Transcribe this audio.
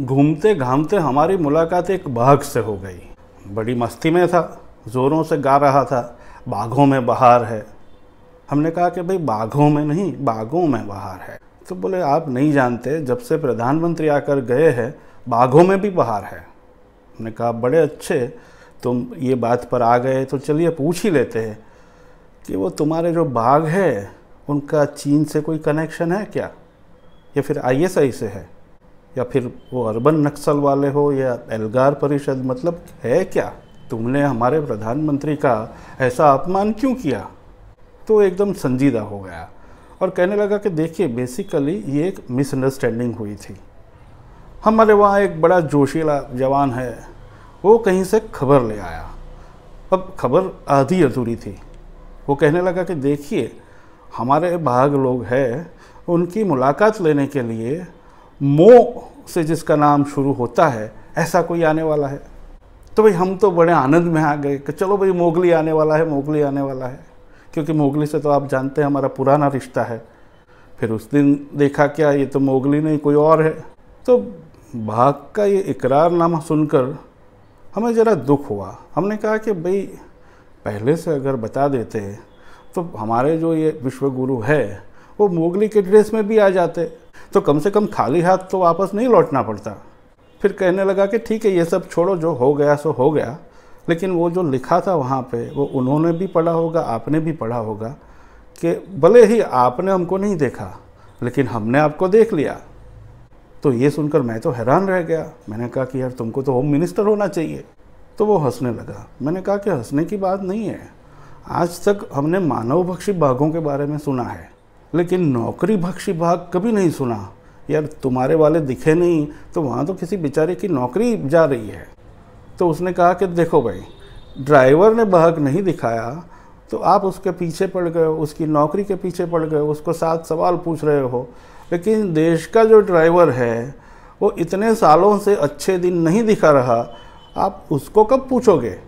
घूमते घामते हमारी मुलाकात एक बाघ से हो गई बड़ी मस्ती में था ज़ोरों से गा रहा था बाघों में बहार है हमने कहा कि भाई बाघों में नहीं बाघों में बहार है तो बोले आप नहीं जानते जब से प्रधानमंत्री आकर गए हैं बाघों में भी बहार है हमने कहा बड़े अच्छे तुम ये बात पर आ गए तो चलिए पूछ ही लेते हैं कि वो तुम्हारे जो बाघ है उनका चीन से कोई कनेक्शन है क्या या फिर आई से है या फिर वो अर्बन नक्सल वाले हो या एल्गार परिषद मतलब है क्या तुमने हमारे प्रधानमंत्री का ऐसा अपमान क्यों किया तो एकदम संजीदा हो गया और कहने लगा कि देखिए बेसिकली ये एक मिसअंडरस्टैंडिंग हुई थी हमारे वहाँ एक बड़ा जोशीला जवान है वो कहीं से खबर ले आया अब खबर आधी अधूरी थी वो कहने लगा कि देखिए हमारे भाग लोग हैं उनकी मुलाकात लेने के लिए मो से जिसका नाम शुरू होता है ऐसा कोई आने वाला है तो भाई हम तो बड़े आनंद में आ गए कि चलो भाई मोगली आने वाला है मोगली आने वाला है क्योंकि मोगली से तो आप जानते हैं हमारा पुराना रिश्ता है फिर उस दिन देखा क्या ये तो मोगली नहीं कोई और है तो भाग का ये इकरारनामा सुनकर हमें ज़रा दुख हुआ हमने कहा कि भाई पहले से अगर बता देते तो हमारे जो ये विश्वगुरु है वो मोगली के ड्रेस में भी आ जाते तो कम से कम खाली हाथ तो वापस नहीं लौटना पड़ता फिर कहने लगा कि ठीक है ये सब छोड़ो जो हो गया सो हो गया लेकिन वो जो लिखा था वहाँ पे वो उन्होंने भी पढ़ा होगा आपने भी पढ़ा होगा कि भले ही आपने हमको नहीं देखा लेकिन हमने आपको देख लिया तो ये सुनकर मैं तो हैरान रह गया मैंने कहा कि यार तुमको तो होम मिनिस्टर होना चाहिए तो वो हंसने लगा मैंने कहा कि हंसने की बात नहीं है आज तक हमने मानव भक्षी बाघों के बारे में सुना है लेकिन नौकरी भक्षी भाग कभी नहीं सुना यार तुम्हारे वाले दिखे नहीं तो वहाँ तो किसी बेचारे की नौकरी जा रही है तो उसने कहा कि देखो भाई ड्राइवर ने भाग नहीं दिखाया तो आप उसके पीछे पड़ गए उसकी नौकरी के पीछे पड़ गए उसको सात सवाल पूछ रहे हो लेकिन देश का जो ड्राइवर है वो इतने सालों से अच्छे दिन नहीं दिखा रहा आप उसको कब पूछोगे